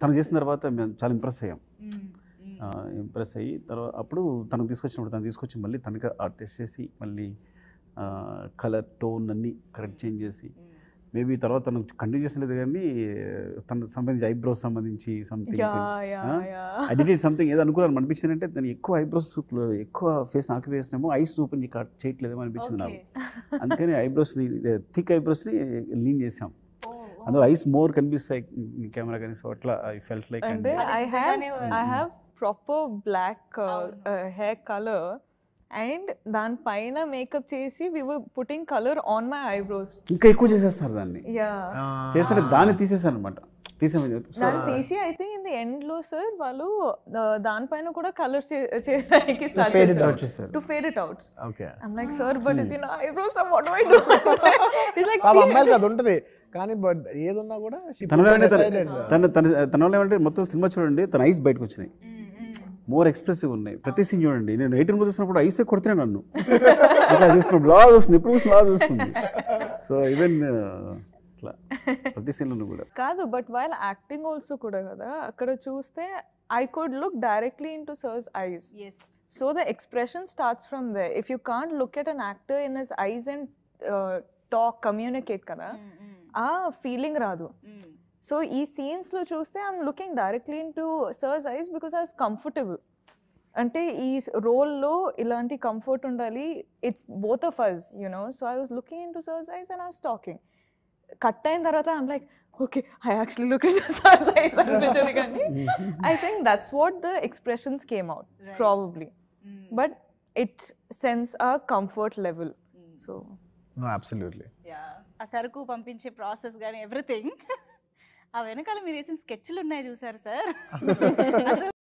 తను చేసిన తర్వాత మేము చాలా ఇంప్రెస్ అయ్యాం ఇంప్రెస్ అయ్యి తర్వాత అప్పుడు తనకు తీసుకొచ్చినప్పుడు తను తీసుకొచ్చి మళ్ళీ తనకి ఆ టెస్ట్ చేసి మళ్ళీ కలర్ టోన్ అన్నీ కరెక్ట్ చేంజ్ చేసి మేబీ తర్వాత తను కంటిన్యూ చేసలేదు కానీ తన సంబంధించి ఐబ్రోస్ సంబంధించి సంథింగ్ ఐ డిడ్ సంథింగ్ ఏదో అనుకున్నాను అనిపించింది అంటే తను ఎక్కువ ఐబ్రోస్ ఎక్కువ ఫేస్ నాకు వేసినామో ఐస్ ఓపెన్ చేయట్లేదేమో అనిపించింది నాకు అందుకని ఐబ్రోస్ని థిక్ ఐబ్రోస్ని లీన్ చేసాం అందులో ఐస్ మోర్ కనిపిస్తాయి కెమెరా కానీ సో అట్లా ఐ ఫెల్ట్ లైక్ అంటే I have I proper black hair colour and దాని పైన మేకప్ చేసి we putting colour on my eyebrows ఇంకా ఎక్కువ చేసేస్తారు దాన్ని చేసిన దాన్ని తీసేసాను అనమాట దాన్ని తీసి ఇన్ ది ఎండ్ లో సార్ వాళ్ళు uh, దానిపైన కూడా కలర్ చేయడానికి to fade it out okay like sir but eyebrows what do I do it's like ఉంటది కానీ బట్ ఏదున్నా కూడా ఏమంటే మొత్తం సినిమా చూడండి తన ఐస్ బయటకు వచ్చినాయి మోర్ ఎక్స్ప్రెసివ్ ఉన్నాయి ప్రతి సీన్ చూడండి నేను ఎయిటీన్ చూసినప్పుడు ఐసే కొడుతున్నాను నన్ను uh, అట్లా చూసినప్పుడు లా చూస్తుంది ఎప్పుడు చూసిన వస్తుంది చూస్తుంది సో ఈవెన్ ప్రతి కూడా కాదు బట్ వైల్ యాక్టింగ్ ఆల్సో కూడా కదా అక్కడ చూస్తే I could look directly in to sir's eyes so the expression starts from there if you can't look at an actor in his eyes and talk communicate కదా ఆ feeling రాదు so ఈ సీన్స్లో చూస్తే I'm looking directly in to sir's eyes because eyes comfortable అంటే ఈ రోల్లో ఇలాంటి కంఫర్ట్ ఉండాలి it's both of us you know so I was looking in to sir's eyes and I was talking cut అయిన తర్వాత I'm like okay I actually look sir's eyes అనిపించదు కానీ I think that's what the expressions came out probably but it sense ఆ comfort level so no absolutely ఆ సరుకు పంపించే process కానీ everything ఆ వెనకాల మీరు వేసిన స్కెచ్లు ఉన్నాయి చూసారు సార్